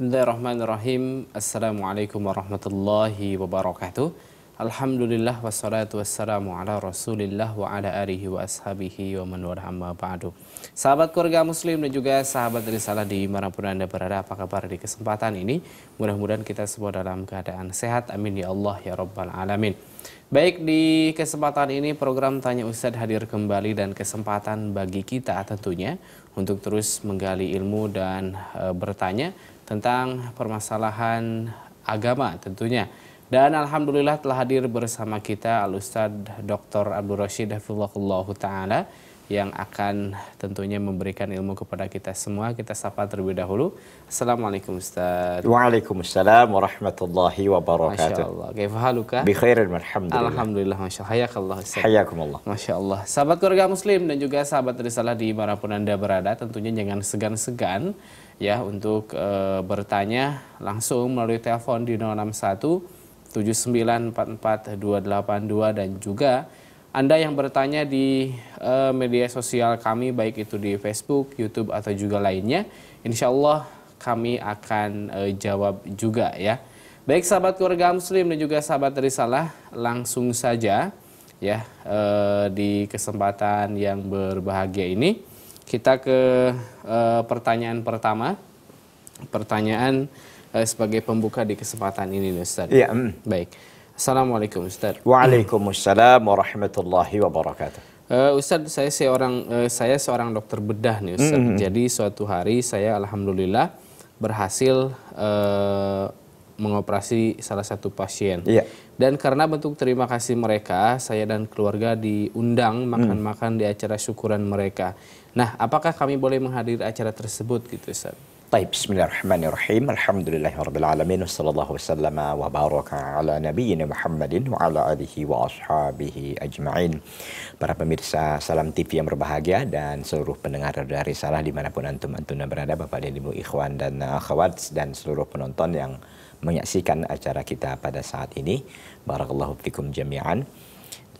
Bismillahirrahmanirrahim. Assalamualaikum warahmatullahi wabarakatuh. Alhamdulillah wassalatu wassalamu ala rasulillah wa ala alihi wa ashabihi wa man wala amma ba'du. Sahabat keluarga muslim dan juga sahabat dari salah risalah pun Anda berada, apa kabar di kesempatan ini? Mudah-mudahan kita semua dalam keadaan sehat. Amin ya Allah ya Rabbal Alamin. Baik, di kesempatan ini program Tanya Ustadz hadir kembali dan kesempatan bagi kita tentunya untuk terus menggali ilmu dan e, bertanya tentang permasalahan agama tentunya. Dan Alhamdulillah telah hadir bersama kita Al-Ustadz Dr. Abdul Rashid Hafizullahullah Ta'ala yang akan tentunya memberikan ilmu kepada kita semua. Kita sapa terlebih dahulu. Assalamualaikum Ustaz. Waalaikumsalam warahmatullahi wabarakatuh. Masya Allah. Kaifahaluka? Bi alhamdulillah. Alhamdulillah Masya Allah. Hayakallah Ustaz. Hayakumullah. Masya Allah. Sahabat keluarga muslim dan juga sahabat risalah di manapun Anda berada tentunya jangan segan-segan ya untuk e, bertanya langsung melalui telepon di 061 7944282 dan juga anda yang bertanya di uh, media sosial kami, baik itu di Facebook, YouTube, atau juga lainnya, insya Allah kami akan uh, jawab juga ya. Baik sahabat keluarga muslim dan juga sahabat risalah, langsung saja ya uh, di kesempatan yang berbahagia ini kita ke pertanyaan pertama. Pertanyaan sebagai pembuka di kesempatan ini, Ustaz. Iya. Mm. Baik. Assalamualaikum Ustaz. Waalaikumsalam warahmatullahi wabarakatuh. Uh, Ustaz, saya seorang uh, saya seorang dokter bedah nih Ustaz. Mm -hmm. Jadi suatu hari saya alhamdulillah berhasil uh, mengoperasi salah satu pasien. Iya. Dan karena bentuk terima kasih mereka, saya dan keluarga diundang mm-hmm. makan-makan di acara syukuran mereka. Nah, apakah kami boleh menghadiri acara tersebut gitu Ustaz? Baik, bismillahirrahmanirrahim. Sallallahu alaihi wasallam wa baraka ala nabiyina Muhammadin wa ala alihi wa ashabihi ajma'in. Para pemirsa Salam TV yang berbahagia dan seluruh pendengar dari salah dimanapun antum antuna berada, Bapak dan Ibu Ikhwan dan Akhwat uh, dan seluruh penonton yang menyaksikan acara kita pada saat ini. Barakallahu fikum jami'an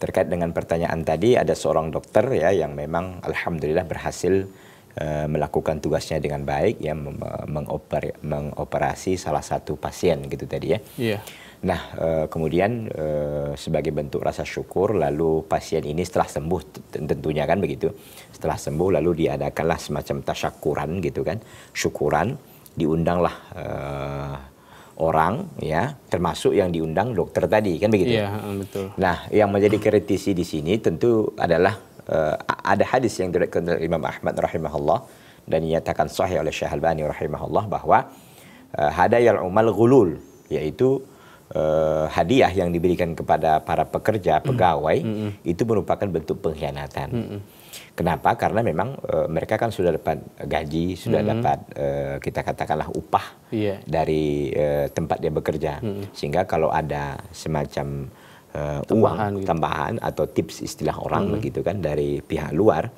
terkait dengan pertanyaan tadi ada seorang dokter ya yang memang alhamdulillah berhasil Eh, melakukan tugasnya dengan baik ya mengoper mengoperasi salah satu pasien gitu tadi ya. Yeah. Nah eh, kemudian eh, sebagai bentuk rasa syukur lalu pasien ini setelah sembuh tentunya kan begitu setelah sembuh lalu diadakanlah semacam tasyakuran gitu kan syukuran diundanglah orang ya termasuk yang diundang dokter tadi kan begitu. Iya, betul. Nah, yang menjadi kritisi di sini tentu adalah uh, ada hadis yang diriwayatkan oleh Imam Ahmad rahimahullah dan dinyatakan sahih oleh Syekh Albani rahimahullah bahwa uh, hadayal umal ghulul yaitu uh, hadiah yang diberikan kepada para pekerja pegawai mm itu merupakan bentuk pengkhianatan. Mm -mm. Kenapa? Karena memang uh, mereka kan sudah dapat gaji, sudah mm -hmm. dapat uh, kita katakanlah upah yeah. dari uh, tempat dia bekerja. Mm -hmm. Sehingga kalau ada semacam uh, tambahan, uang gitu. tambahan atau tips istilah orang hmm. begitu kan dari pihak luar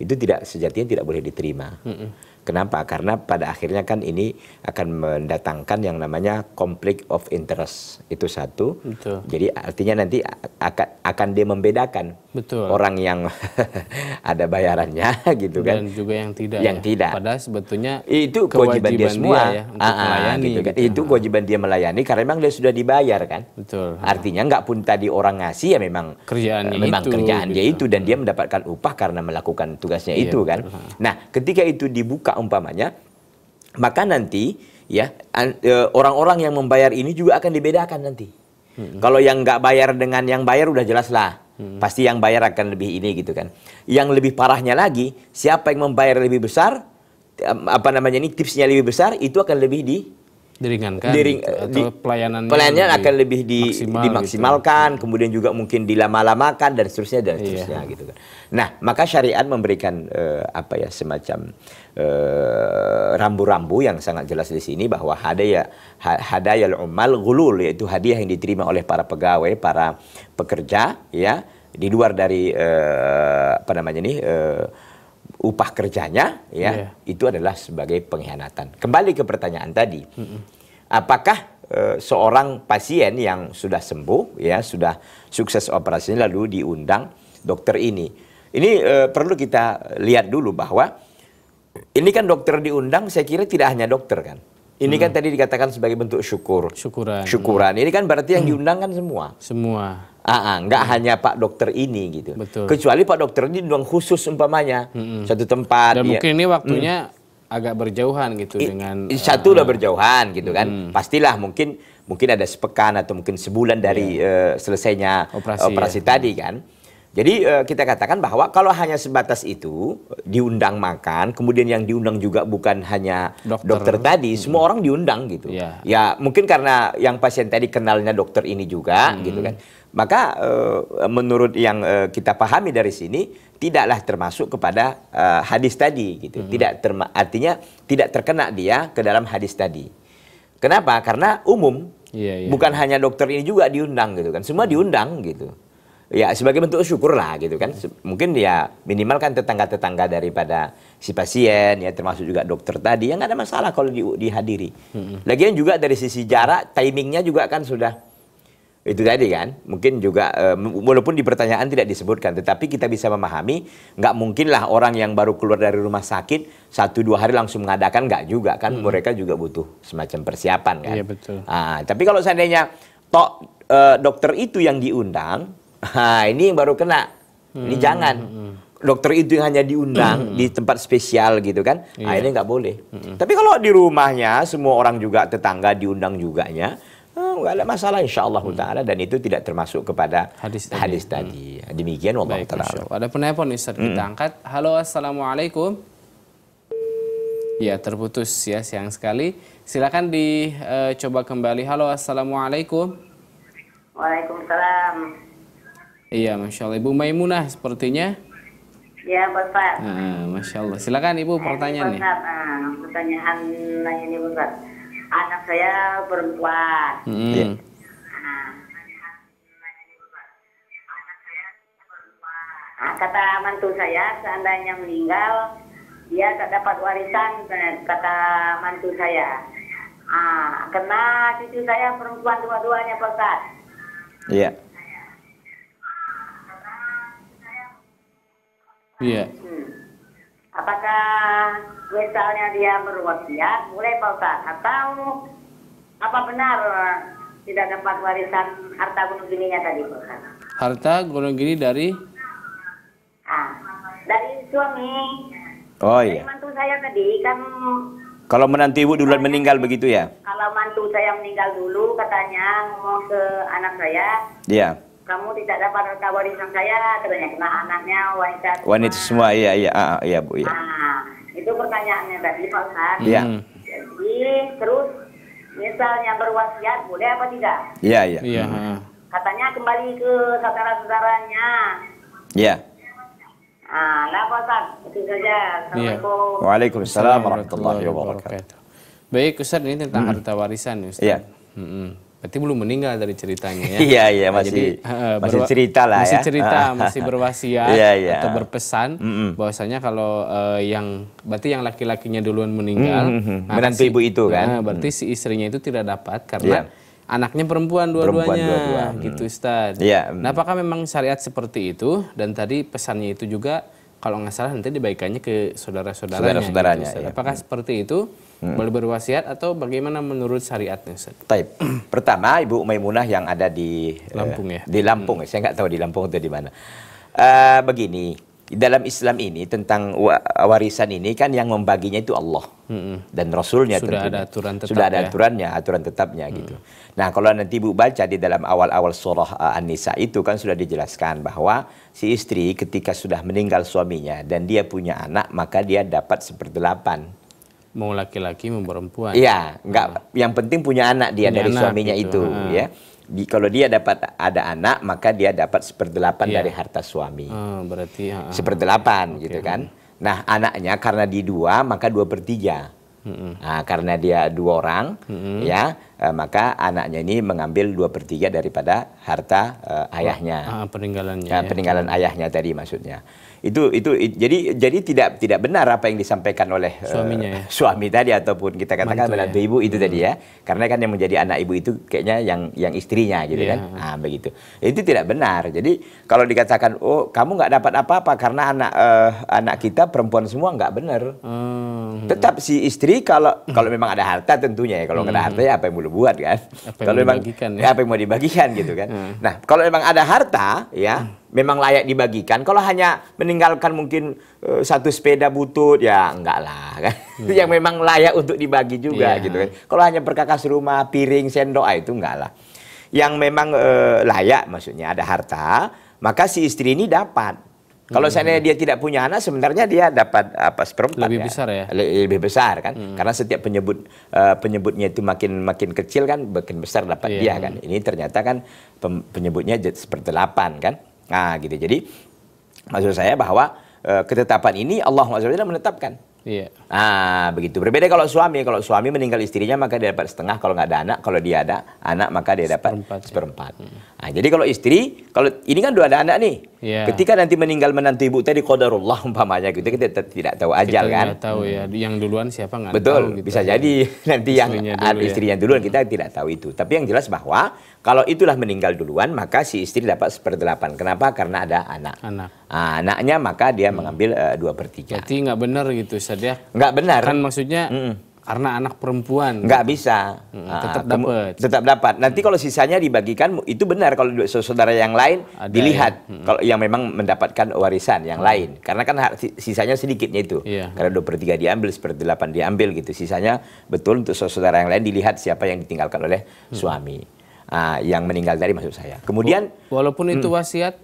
itu tidak sejatinya tidak boleh diterima. Hmm. Kenapa? Karena pada akhirnya kan ini akan mendatangkan yang namanya konflik of interest itu satu. Betul. Jadi artinya nanti akan akan dia membedakan Betul. orang yang ada bayarannya gitu kan dan juga yang tidak. Yang ya. tidak. Padahal sebetulnya itu kewajiban dia semua dia ya, untuk Aa, ah, ah, gitu melayani. Gitu kan. gitu. Itu kan. kewajiban dia melayani karena memang dia sudah dibayar kan. Betul. Artinya nggak pun tadi orang ngasih ya memang kerjaan uh, eh, memang itu, kerjaan gitu. dia itu dan dia mendapatkan upah karena melakukan tugasnya iya, itu kan. Betul. Nah ketika itu dibuka umpamanya, maka nanti ya e, orang-orang yang membayar ini juga akan dibedakan nanti. Hmm. Kalau yang nggak bayar dengan yang bayar udah jelas lah. Hmm. Pasti yang bayar akan lebih ini gitu kan. Yang lebih parahnya lagi, siapa yang membayar lebih besar, apa namanya ini tipsnya lebih besar, itu akan lebih di diringankan Diring, atau di, pelayanan pelayanannya akan lebih di, maksimal, dimaksimalkan gitu. kemudian juga mungkin dilama-lamakan dan seterusnya dan iya. seterusnya iya. gitu kan nah maka syariat memberikan uh, apa ya semacam eh, rambu-rambu uh, yang sangat jelas di sini bahwa hadaya hadaya umal gulul yaitu hadiah yang diterima oleh para pegawai para pekerja ya di luar dari uh, apa namanya nih uh, upah kerjanya ya yeah. itu adalah sebagai pengkhianatan. Kembali ke pertanyaan tadi. Mm -mm. Apakah e, seorang pasien yang sudah sembuh ya sudah sukses operasinya lalu diundang dokter ini. Ini e, perlu kita lihat dulu bahwa ini kan dokter diundang saya kira tidak hanya dokter kan. Ini hmm. kan tadi dikatakan sebagai bentuk syukur. Syukuran. Syukuran. Ini kan berarti yang diundang kan semua. Semua. Ah, ah, nggak hmm. hanya Pak Dokter ini gitu. Betul. Kecuali Pak Dokter ini doang khusus umpamanya hmm. satu tempat. Dan ya. mungkin ini waktunya hmm. agak berjauhan gitu I, dengan. Satu udah uh, eh, berjauhan gitu kan. Pastilah mungkin mungkin ada sepekan atau mungkin sebulan dari yeah. Iya. uh, selesainya operasi, operasi ya. tadi kan. Jadi uh, kita katakan bahwa kalau hanya sebatas itu diundang makan, kemudian yang diundang juga bukan hanya dokter, dokter tadi, hmm. semua orang diundang gitu. Yeah. Ya mungkin karena yang pasien tadi kenalnya dokter ini juga hmm. gitu kan. Maka uh, menurut yang uh, kita pahami dari sini tidaklah termasuk kepada uh, hadis tadi gitu. Hmm. Tidak artinya tidak terkena dia ke dalam hadis tadi. Kenapa? Karena umum. Yeah, yeah. Bukan iya. hanya dokter ini juga diundang gitu kan. Semua diundang gitu. Ya sebagai bentuk syukur lah gitu kan. Mm-hmm. Mungkin ya minimal kan tetangga-tetangga daripada si pasien ya termasuk juga dokter tadi yang nggak ada masalah kalau di, dihadiri. Hmm. Lagian juga dari sisi jarak timingnya juga kan sudah itu tadi kan mungkin juga uh, walaupun di pertanyaan tidak disebutkan tetapi kita bisa memahami nggak mungkinlah orang yang baru keluar dari rumah sakit satu dua hari langsung mengadakan nggak juga kan hmm. mereka juga butuh semacam persiapan kan iya, betul. Ah, tapi kalau seandainya tok uh, dokter itu yang diundang nah ini yang baru kena hmm. ini jangan hmm, hmm. dokter itu yang hanya diundang hmm. di tempat spesial gitu kan ah, iya. akhirnya nggak boleh hmm. tapi kalau di rumahnya semua orang juga tetangga diundang juga ya. Oh, ada masalah insyaallah hmm. taala dan itu tidak termasuk kepada hadis tadi. Hadis tadi. Hmm. Demikian wallahu taala. Ada penelpon Ustaz hmm. kita angkat. Halo Assalamualaikum. Ya, terputus ya siang sekali. Silakan dicoba eh, uh, kembali. Halo Assalamualaikum. Waalaikumsalam. Iya, Masya Allah. Ibu Maimunah sepertinya. Ya, bapak Nah, Masya Allah. Silakan Ibu iya, pertanyaannya. nih ah, pertanyaan ini Bapak anak saya perempuan. Hmm. Yeah. Iya. Nah, kata mantu saya seandainya meninggal dia tak dapat warisan kata mantu saya. Ah, kena cucu saya perempuan dua-duanya Pak Ustaz. Iya. Iya. Hmm. Apakah misalnya dia berwasiat mulai Pak Ustaz? Atau apa benar eh, tidak dapat warisan harta gunung gininya tadi Pak Harta gunung gini dari? Ah, dari suami. Oh dari iya. mantu saya tadi kan kalau menanti ibu duluan meninggal begitu ya? Kalau mantu saya meninggal dulu katanya ngomong ke anak saya. Iya. Yeah kamu tidak dapat kewarisan saya katanya karena anaknya wanita semua. wanita semua iya iya ah, ah iya bu iya nah, itu pertanyaannya tadi Pak Ustaz iya hmm. jadi terus misalnya berwasiat boleh apa tidak iya iya iya hmm. katanya kembali ke saudara-saudaranya iya Ah, nah, Pak Ustaz, itu saja. Iya. Assalamualaikum. Ya. Waalaikumsalam warahmatullahi wabarakatuh. Baik Ustaz, ini tentang hmm. harta warisan Ustaz. Iya. Hmm. hmm. Berarti belum meninggal dari ceritanya ya? Iya iya nah, masih jadi, uh, masih cerita lah masih ya. cerita masih berwasiat iya, iya. atau berpesan mm -hmm. bahwasanya kalau uh, yang berarti yang laki-lakinya duluan meninggal mm -hmm. nah, berarti si, ibu itu kan. Nah, berarti mm. si istrinya itu tidak dapat karena yeah anaknya perempuan dua-duanya dua hmm. gitu Ustaz. Ya. Mm. Nah, apakah memang syariat seperti itu dan tadi pesannya itu juga kalau nggak salah nanti dibaikannya ke saudara-saudaranya. Gitu, saudara-saudaranya. Gitu, ya. Apakah mm. seperti itu? hmm. boleh berwasiat atau bagaimana menurut syariatnya Ustaz? Taib. Pertama Ibu Maimunah yang ada di eh, Lampung ya. Di Lampung, hmm. saya nggak tahu di Lampung atau di mana. Uh, begini, dalam Islam ini tentang warisan ini kan yang membaginya itu Allah hmm. dan Rasulnya sudah tentunya. ada aturan tetap sudah ada ya? aturannya aturan tetapnya hmm. gitu. Nah kalau nanti ibu baca di dalam awal-awal surah uh, An-Nisa itu kan sudah dijelaskan bahwa si istri ketika sudah meninggal suaminya dan dia punya anak maka dia dapat seperdelapan mau laki-laki mau perempuan. Iya, enggak Yang penting punya anak dia punya dari anak, suaminya gitu, itu, itu, ya. Di, kalau dia dapat ada anak, maka dia dapat seperdelapan yeah. dari harta suami. Ah, berarti ya. seperdelapan, okay. gitu kan? Nah, anaknya karena di dua, maka dua per tiga. -hmm. nah, karena dia dua orang, -hmm. ya, eh, maka anaknya ini mengambil dua per tiga daripada harta eh, oh, ayahnya. Ah, peninggalannya. Nah, ya. Peninggalan ayahnya tadi maksudnya itu itu jadi jadi tidak tidak benar apa yang disampaikan oleh eh, suaminya uh, ya? suami tadi ataupun kita katakan menantu ya? ibu itu hmm. tadi ya karena kan yang menjadi anak ibu itu kayaknya yang yang istrinya gitu yeah. kan nah, begitu itu tidak benar jadi kalau dikatakan oh kamu nggak dapat apa-apa karena anak uh, anak kita perempuan semua nggak benar hmm. tetap si istri kalau hmm. kalau memang ada harta tentunya ya kalau hmm. ada harta ya apa yang mau buat kan kalau memang ya? ya? apa yang mau dibagikan gitu kan hmm. nah kalau memang ada harta ya hmm memang layak dibagikan. Kalau hanya meninggalkan mungkin uh, satu sepeda butut, ya enggak lah kan. Hmm. yang memang layak untuk dibagi juga yeah. gitu kan. Kalau hanya perkakas rumah, piring, sendok, ah, itu enggak lah. Yang memang uh, layak maksudnya ada harta, maka si istri ini dapat. Kalau hmm. seandainya dia tidak punya anak, sebenarnya dia dapat apa seperempat lebih ya. besar ya, lebih besar kan, hmm. karena setiap penyebut uh, penyebutnya itu makin makin kecil kan, makin besar dapat yeah. dia kan. Ini ternyata kan penyebutnya seperti delapan kan. Nah, gitu. Jadi maksud saya bahwa e, ketetapan ini Allah SWT menetapkan. Iya. Nah, begitu. Berbeda kalau suami. Kalau suami meninggal istrinya maka dia dapat setengah. Kalau nggak ada anak, kalau dia ada anak maka dia dapat seperempat. Ya. seperempat. Ya. Nah, jadi kalau istri, kalau ini kan dua ada anak nih. Yeah. Ketika nanti meninggal menanti ibu tadi qadarullah umpamanya gitu kita tidak tahu ajal kita kan. Tidak tahu ya yang duluan siapa nggak Betul, tahu gitu. bisa ya. jadi nanti yang istrinya, ah, dulu, istri ya. duluan hmm. kita tidak tahu itu. Tapi yang jelas bahwa kalau itulah meninggal duluan maka si istri dapat seperdelapan. Kenapa? Karena ada anak. Anak. Nah, anaknya maka dia hmm. mengambil eh, dua uh, per tiga. Jadi nggak benar gitu, Ustaz ya? Nggak benar. Kan maksudnya mm -mm karena anak perempuan nggak bisa tetap ah, dapat tetap dapat nanti hmm. kalau sisanya dibagikan itu benar kalau saudara yang lain Ada dilihat ya. hmm. kalau yang memang mendapatkan warisan yang hmm. lain karena kan sisanya sedikitnya itu yeah. karena dua per tiga diambil seperdelapan diambil gitu sisanya betul untuk saudara yang lain dilihat siapa yang ditinggalkan oleh hmm. suami ah, yang meninggal dari maksud saya kemudian walaupun itu hmm, wasiat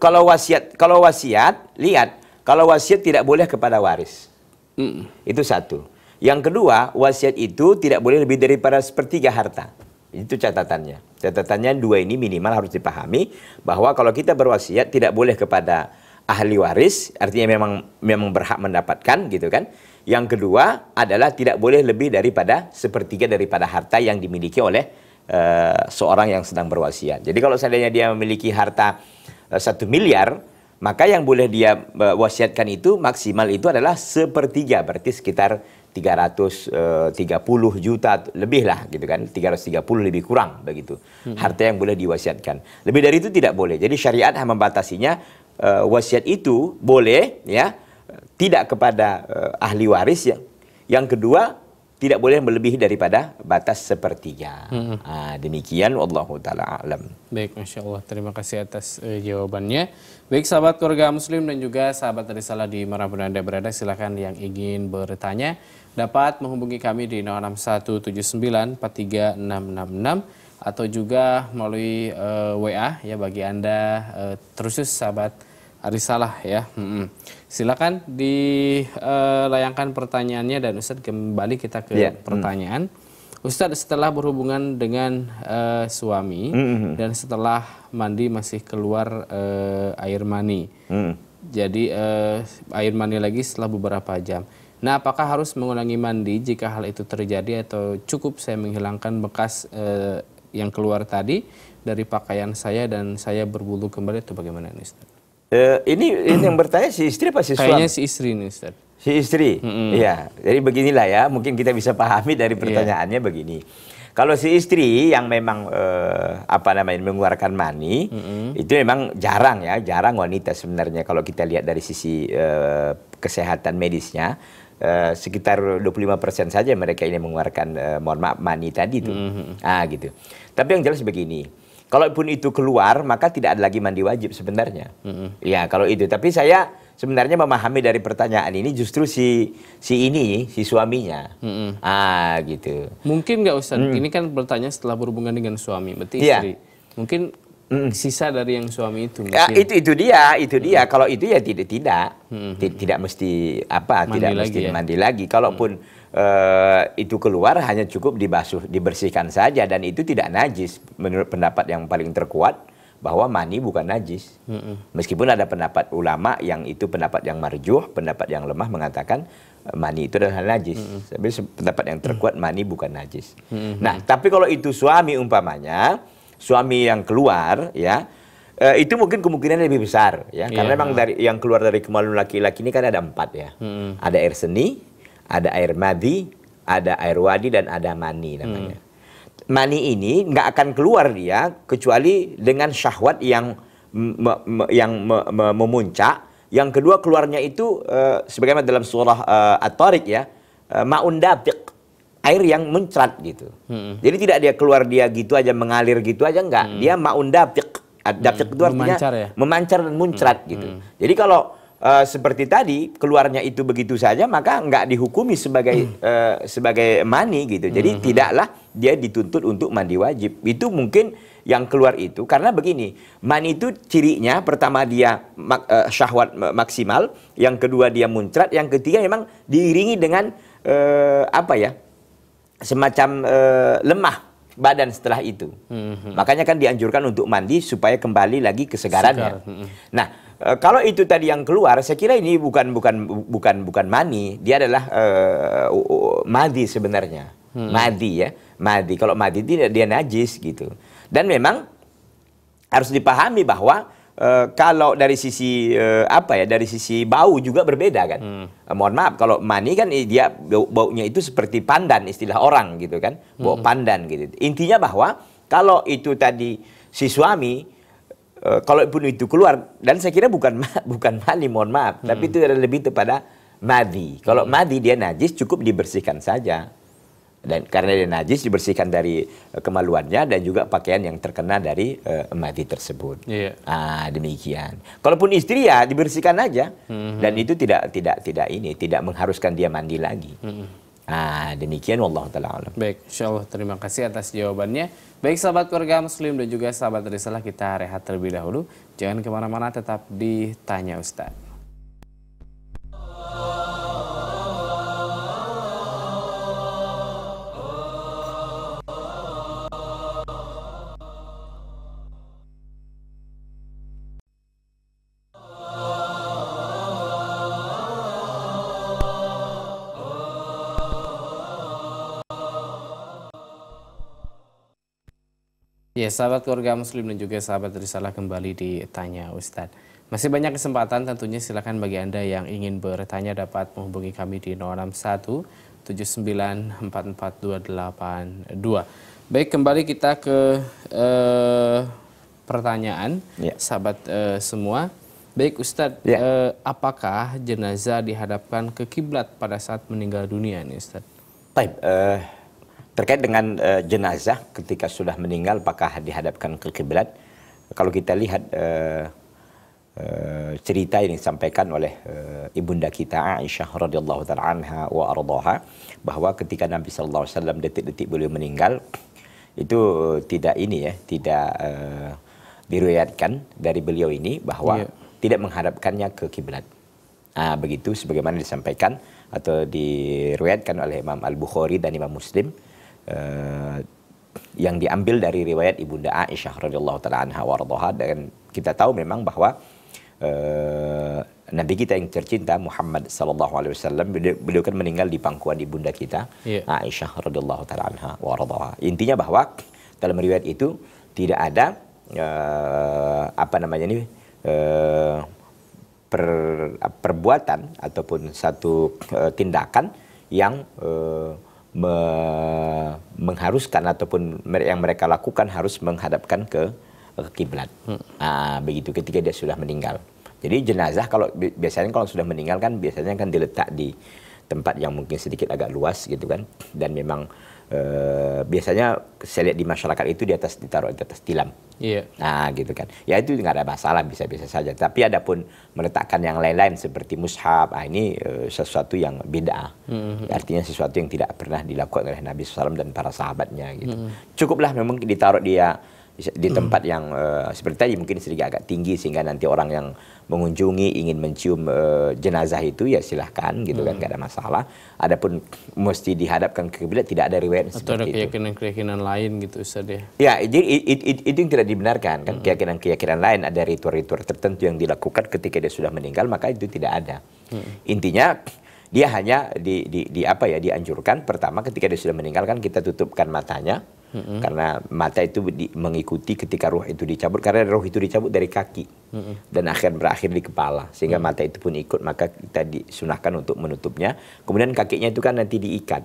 kalau wasiat kalau wasiat lihat kalau wasiat tidak boleh kepada waris hmm. itu satu yang kedua, wasiat itu tidak boleh lebih daripada sepertiga harta. Itu catatannya. Catatannya dua ini minimal harus dipahami bahwa kalau kita berwasiat tidak boleh kepada ahli waris, artinya memang memang berhak mendapatkan gitu kan. Yang kedua adalah tidak boleh lebih daripada sepertiga daripada harta yang dimiliki oleh uh, seorang yang sedang berwasiat. Jadi kalau seandainya dia memiliki harta eh, satu uh, miliar, maka yang boleh dia uh, wasiatkan itu maksimal itu adalah sepertiga, berarti sekitar 330 eh, juta lebih lah gitu kan 330 lebih kurang begitu hmm. harta yang boleh diwasiatkan lebih dari itu tidak boleh jadi syariat membatasinya uh, wasiat itu boleh ya tidak kepada uh, ahli waris ya yang kedua tidak boleh melebihi daripada batas sepertiga. Hmm. Ah, demikian, Allah taala alam. Baik, masya Allah. Terima kasih atas uh, jawabannya. Baik sahabat keluarga muslim dan juga sahabat dari salah di mana pun Anda berada silahkan yang ingin bertanya dapat menghubungi kami di 0617943666 atau juga melalui e, eh, WA ya bagi Anda e, eh, terus sahabat arisalah ya. Hmm -hmm. Silakan dilayangkan eh, e, pertanyaannya dan Ustadz kembali kita ke yeah. Mm. pertanyaan. Hmm. Ustadz setelah berhubungan dengan uh, suami mm -hmm. dan setelah mandi masih keluar uh, air mani. Mm. Jadi uh, air mani lagi setelah beberapa jam. Nah, apakah harus mengulangi mandi jika hal itu terjadi atau cukup saya menghilangkan bekas uh, yang keluar tadi dari pakaian saya dan saya berbulu kembali atau bagaimana Ustaz? Uh, ini, ini yang bertanya si istri apa si suami? Kayaknya si istri nih Ustaz. Si istri, mm-hmm. iya. Jadi beginilah ya, mungkin kita bisa pahami dari iya. pertanyaannya yeah. begini. Kalau si istri yang memang eh, apa namanya mengeluarkan mani, mm-hmm. itu memang jarang ya, jarang wanita sebenarnya kalau kita lihat dari sisi eh, kesehatan medisnya. Uh, sekitar 25% saja mereka ini mengeluarkan uh, mohon maaf mani tadi itu. Mm -hmm. Ah gitu. Tapi yang jelas begini. Kalaupun itu keluar maka tidak ada lagi mandi wajib sebenarnya. Mm -hmm. kalau itu. Tapi saya sebenarnya memahami dari pertanyaan ini justru si si ini si suaminya mm -mm. ah gitu mungkin nggak Ustaz mm. ini kan bertanya setelah berhubungan dengan suami berarti yeah. mungkin mm. sisa dari yang suami itu Ya, itu itu dia itu dia mm. kalau itu ya tidak tidak mm-hmm. tidak mesti apa mandi tidak lagi mesti ya? mandi lagi kalaupun mm. Uh, itu keluar hanya cukup dibasuh dibersihkan saja dan itu tidak najis menurut pendapat yang paling terkuat bahwa mani bukan najis. Mm-mm. Meskipun ada pendapat ulama yang itu pendapat yang marjuh, pendapat yang lemah mengatakan eh, mani itu adalah najis. Tapi pendapat yang terkuat Mm-mm. mani bukan najis. Mm-mm. Nah, tapi kalau itu suami umpamanya, suami yang keluar ya, eh, itu mungkin kemungkinan lebih besar ya, yeah. karena memang dari yang keluar dari kemaluan laki-laki ini kan ada empat ya. Mm-mm. Ada air seni, ada air madi, ada air wadi dan ada mani namanya. Mm mani ini nggak akan keluar dia kecuali dengan syahwat yang me, me, yang me, me, memuncak. Yang kedua keluarnya itu uh, sebagaimana dalam surah uh, At-Tariq ya, uh, air yang muncrat gitu. Hmm. Jadi tidak dia keluar dia gitu aja mengalir gitu aja enggak. Hmm. Dia maundabik, dafiq. hmm. itu artinya memancar, ya? memancar dan muncrat hmm. gitu. Hmm. Jadi kalau uh, seperti tadi keluarnya itu begitu saja maka nggak dihukumi sebagai hmm. uh, sebagai mani gitu. Jadi hmm. tidaklah dia dituntut untuk mandi wajib. Itu mungkin yang keluar itu karena begini, mani itu cirinya pertama dia mak, uh, syahwat maksimal, yang kedua dia muncrat, yang ketiga memang diiringi dengan uh, apa ya? semacam uh, lemah badan setelah itu. Hmm, hmm. Makanya kan dianjurkan untuk mandi supaya kembali lagi kesegarannya. Segar. Hmm. hmm. Nah, Uh, kalau itu tadi yang keluar, saya kira ini bukan bukan bukan bukan mani, dia adalah uh, uh, madi sebenarnya, hmm. madi ya, madi. Kalau madi dia dia najis gitu. Dan memang harus dipahami bahwa Uh, kalau dari sisi uh, apa ya dari sisi bau juga berbeda kan hmm. uh, mohon maaf kalau mani kan dia bau, baunya itu seperti pandan istilah orang gitu kan bau hmm. pandan gitu intinya bahwa kalau itu tadi si suami Eh, kalau pun itu keluar dan saya kira bukan bukan mani mohon maaf hmm. tapi itu lebih kepada madi kalau hmm. madi dia najis cukup dibersihkan saja dan karena dia najis dibersihkan dari eh, kemaluannya dan juga pakaian yang terkena dari uh, madi tersebut yeah. ah demikian kalaupun istri ya dibersihkan aja hmm. dan itu tidak tidak tidak ini tidak mengharuskan dia mandi lagi hmm. ah demikian wallahu taala baik insyaallah terima kasih atas jawabannya Baik sahabat keluarga muslim dan juga sahabat risalah kita rehat terlebih dahulu. Jangan kemana-mana tetap ditanya Ustadz. sahabat keluarga muslim dan juga sahabat risalah kembali ditanya Ustadz. Masih banyak kesempatan tentunya silakan bagi Anda yang ingin bertanya dapat menghubungi kami di 061 7944282. Baik, kembali kita ke eh, pertanyaan ya. sahabat eh, semua. Baik Ustadz, ya. eh, apakah jenazah dihadapkan ke kiblat pada saat meninggal dunia nih Ustadz? Baik, eh, Terkait dengan uh, jenazah ketika sudah meninggal apakah dihadapkan ke kiblat? Kalau kita lihat uh, uh, cerita yang disampaikan oleh uh, ibunda kita Aisyah radhiyallahu taala anha wa ardhaha bahwa ketika Nabi SAW alaihi detik-detik beliau meninggal itu tidak ini ya, tidak uh, diriwayatkan dari beliau ini bahwa yeah. tidak menghadapkannya ke kiblat. Nah, begitu sebagaimana disampaikan atau diriwayatkan oleh Imam Al-Bukhari dan Imam Muslim Eh, yang diambil dari riwayat ibunda Aisyah radhiyallahu taala anha dan kita tahu memang bahwa uh, Nabi kita yang tercinta Muhammad sallallahu alaihi wasallam beliau kan meninggal di pangkuan ibunda kita yeah. Aisyah radhiyallahu taala anha Intinya bahwa dalam riwayat itu tidak ada uh, apa namanya ini uh, per, perbuatan ataupun satu uh, tindakan yang uh, me mengharuskan ataupun yang mereka lakukan harus menghadapkan ke kiblat. Hmm. Nah, begitu ketika dia sudah meninggal. Jadi jenazah kalau biasanya kalau sudah meninggal kan biasanya kan diletak di tempat yang mungkin sedikit agak luas gitu kan dan memang Eh, biasanya saya lihat di masyarakat itu di atas ditaruh di atas tilam. Iya. Nah, gitu kan. Ya itu nggak ada masalah, bisa-bisa saja. Tapi adapun meletakkan yang lain-lain seperti mushaf, ah ini e, sesuatu yang beda. Mm -hmm. Artinya sesuatu yang tidak pernah dilakukan oleh Nabi SAW dan para sahabatnya gitu. Mm -hmm. Cukuplah memang ditaruh dia di tempat yang uh, seperti tadi mungkin sedikit agak tinggi sehingga nanti orang yang mengunjungi ingin mencium uh, jenazah itu ya silahkan gitu kan, hmm. kan nggak ada masalah. Adapun mesti dihadapkan ke kiblat tidak ada riwayat Atau seperti ada keyakinan-keyakinan lain gitu Ustaz ya. Ya, jadi itu yang tidak dibenarkan kan hmm. keyakinan-keyakinan lain ada ritual-ritual tertentu yang dilakukan ketika dia sudah meninggal maka itu tidak ada. Hmm. Intinya dia hanya di, di, di apa ya dianjurkan pertama ketika dia sudah meninggal kan kita tutupkan matanya hmm Karena mata itu di, mengikuti ketika ruh itu dicabut karena ruh itu dicabut dari kaki mm-hmm. dan akhir berakhir di kepala sehingga mm-hmm. mata itu pun ikut maka kita disunahkan untuk menutupnya. Kemudian kakinya itu kan nanti diikat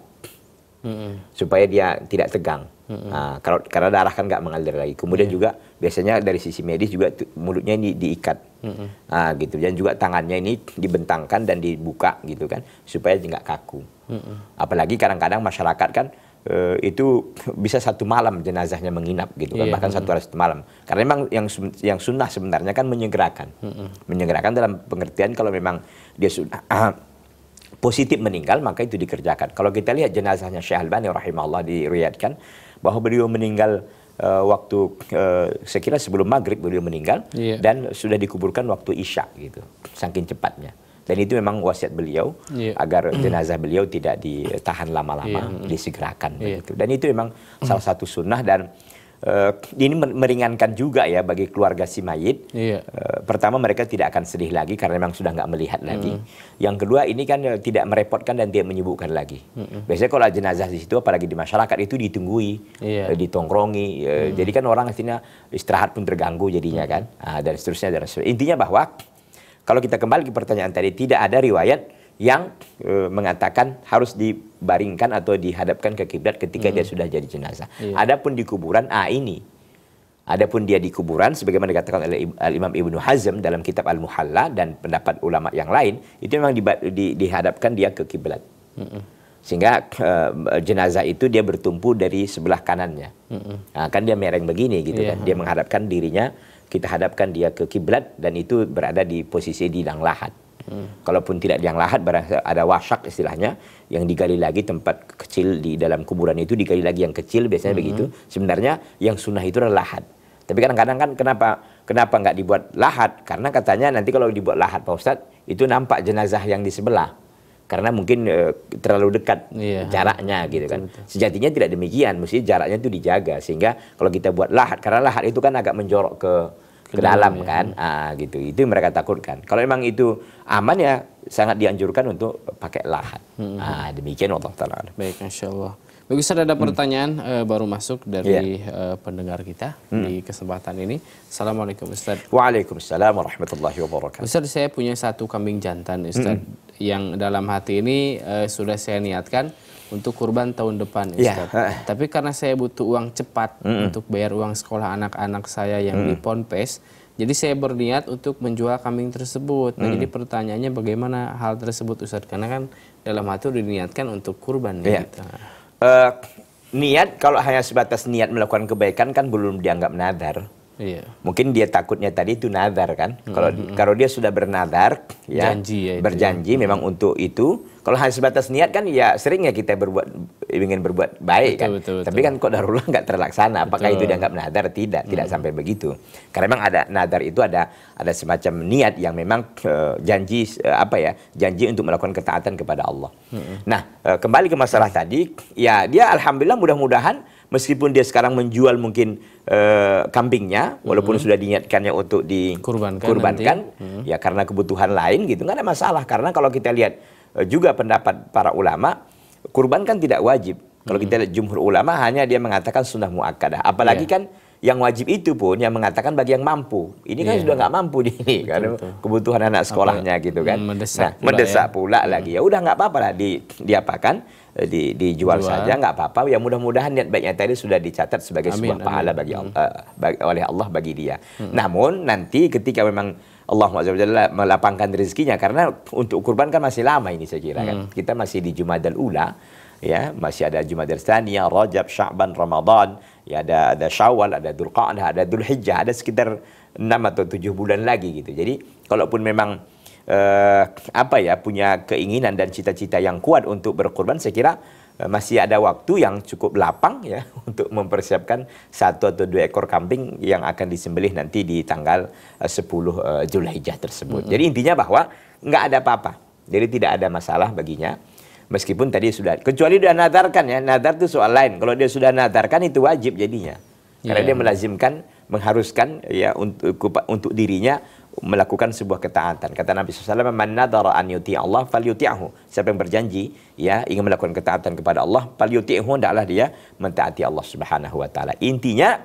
mm-hmm. supaya dia tidak tegang. Mm-hmm. Nah, kalau karena darah kan nggak mengalir lagi. Kemudian mm juga biasanya dari sisi medis juga mulutnya ini diikat mm-hmm. nah, gitu dan juga tangannya ini dibentangkan dan dibuka gitu kan supaya nggak kaku. Mm-hmm. Apalagi kadang-kadang masyarakat kan Uh, itu bisa satu malam jenazahnya menginap gitu kan yeah. bahkan iya. satu hari satu malam karena memang yang yang sunnah sebenarnya kan menyegerakan mm -hmm. menyegerakan dalam pengertian kalau memang dia sudah uh, positif meninggal maka itu dikerjakan kalau kita lihat jenazahnya Syekh Albani rahimahullah diriatkan bahwa beliau meninggal uh, waktu uh, saya sebelum maghrib beliau meninggal yeah. dan sudah dikuburkan waktu isya gitu saking cepatnya dan itu memang wasiat beliau yeah. agar jenazah beliau tidak ditahan lama-lama, yeah. disegerakan yeah. begitu. Dan itu memang salah satu sunnah dan uh, ini meringankan juga ya bagi keluarga si mayit. yeah. Iya. Uh, pertama mereka tidak akan sedih lagi karena memang sudah nggak melihat lagi. Mm. Yang kedua ini kan eh, tidak merepotkan dan tidak menyibukkan lagi. Mm. Biasanya kalau jenazah di situ apalagi di masyarakat itu ditunggui, yeah. Iya. uh, ditongkrongi. Uh, mm. Jadi kan orang istilahnya istirahat pun terganggu jadinya kan. Uh, dan seterusnya dan seterusnya. Intinya bahwa kalau kita kembali ke pertanyaan tadi, tidak ada riwayat yang e, mengatakan harus dibaringkan atau dihadapkan ke kiblat ketika hmm. dia sudah jadi jenazah. Iya. Adapun di kuburan, A ah, ini. Adapun dia di kuburan, sebagaimana dikatakan oleh Imam Ibnu Hazm dalam kitab Al Muhalla dan pendapat ulama yang lain, itu memang di, di, dihadapkan dia ke kiblat. Hmm sehingga uh, jenazah itu dia bertumpu dari sebelah kanannya. -hmm. Nah, kan dia mereng begini gitu yeah. kan. Dia menghadapkan dirinya kita hadapkan dia ke kiblat dan itu berada di posisi di dang lahat. Hmm. Kalaupun tidak di dang lahat ada wasak istilahnya yang digali lagi tempat kecil di dalam kuburan itu digali lagi yang kecil biasanya hmm. begitu. Sebenarnya yang sunnah itu adalah lahat. Tapi kadang-kadang kan kenapa kenapa nggak dibuat lahat? Karena katanya nanti kalau dibuat lahat Pak Ustadz itu nampak jenazah yang di sebelah karena mungkin e, terlalu dekat yeah. jaraknya gitu kan. Betul. Sejatinya tidak demikian, mesti jaraknya itu dijaga sehingga kalau kita buat lahat karena lahat itu kan agak menjorok ke ke dalam ya. kan ah gitu itu mereka takutkan kalau memang itu aman ya sangat dianjurkan untuk pakai lahat hmm. ah demikian Allah taala baik insya Allah bagus ada ada hmm. pertanyaan uh, baru masuk dari yeah. Ya. uh, pendengar kita hmm. di kesempatan ini. Assalamualaikum Ustaz. Waalaikumsalam warahmatullahi wabarakatuh. Ustaz saya punya satu kambing jantan Ustaz hmm. yang dalam hati ini uh, sudah saya niatkan untuk kurban tahun depan ya, Ustaz. Yeah. Tapi karena saya butuh uang cepat mm -mm. untuk bayar uang sekolah anak-anak saya yang mm -mm. di Ponpes, jadi saya berniat untuk menjual kambing tersebut. Nah, mm jadi pertanyaannya bagaimana hal tersebut Ustaz? Karena kan dalam hati diniatkan untuk kurban ya. gitu. Uh, niat kalau hanya sebatas niat melakukan kebaikan kan belum dianggap nadar. Yeah. Mungkin dia takutnya tadi itu nadar kan. Kalau mm -hmm. kalau dia sudah bernadar ya, ya, ya berjanji ya. memang untuk itu kalau hanya sebatas niat kan ya sering ya kita berbuat ingin berbuat baik betul, kan. Betul, betul. Tapi kan kok darulah nggak terlaksana. Apakah betul. itu dianggap nadar? Tidak, tidak hmm. sampai begitu. Karena memang ada nadar itu ada ada semacam niat yang memang uh, janji uh, apa ya? Janji untuk melakukan ketaatan kepada Allah. Hmm. Nah, uh, kembali ke masalah tadi, ya dia alhamdulillah mudah-mudahan meskipun dia sekarang menjual mungkin uh, kambingnya walaupun -hmm. sudah diniatkannya untuk dikurbankan kurbankan, -hmm. ya karena kebutuhan lain gitu nggak ada masalah karena kalau kita lihat Eh, juga pendapat para ulama, kurban kan tidak wajib. Kalau kita hmm. lihat jumhur ulama hanya dia mengatakan sunnah muakkadah. Apalagi yeah. kan yang wajib itu pun yang mengatakan bagi yang mampu. Ini kan yeah. sudah nggak mampu ini ini karena kebutuhan anak sekolahnya Apa, gitu kan. Mendesak nah, pula, mendesak ya. pula hmm. lagi. Ya udah nggak apa-apa lah di diapakan eh, di dijual Jual. saja nggak apa-apa. Ya mudah-mudahan niat baiknya tadi sudah dicatat sebagai amin, sebuah amin. pahala bagi, hmm. uh, bagi oleh Allah bagi dia. Hmm. Namun nanti ketika memang Allah SWT melapangkan rezekinya karena untuk kurban kan masih lama ini saya kira kan. hmm. kan. Kita masih di Jumadal Ula ya, masih ada Jumadal Tsaniyah, Rajab, Sya'ban, Ramadan, ya ada ada Syawal, ada Dzulqa'dah, ada Dzulhijjah, ada sekitar enam atau tujuh bulan lagi gitu. Jadi kalaupun memang uh, apa ya punya keinginan dan cita-cita yang kuat untuk berkurban saya kira Eh, masih ada waktu yang cukup lapang ya untuk mempersiapkan satu atau dua ekor kambing yang akan disembelih nanti di tanggal 10 eh, eh, Julhijjah tersebut. Mm -hmm. Jadi intinya bahwa nggak ada apa-apa. Jadi tidak ada masalah baginya. Meskipun tadi sudah kecuali sudah nadarkan ya. Nadar itu soal lain. Kalau dia sudah nadarkan itu wajib jadinya. Karena yeah. dia iya. melazimkan mengharuskan ya untuk untuk dirinya melakukan sebuah ketaatan. Kata Nabi SAW, "Man nadara an yuti Allah falyuti'hu." Siapa yang berjanji ya ingin melakukan ketaatan kepada Allah, falyuti'hu adalah dia mentaati Allah Subhanahu wa taala. Intinya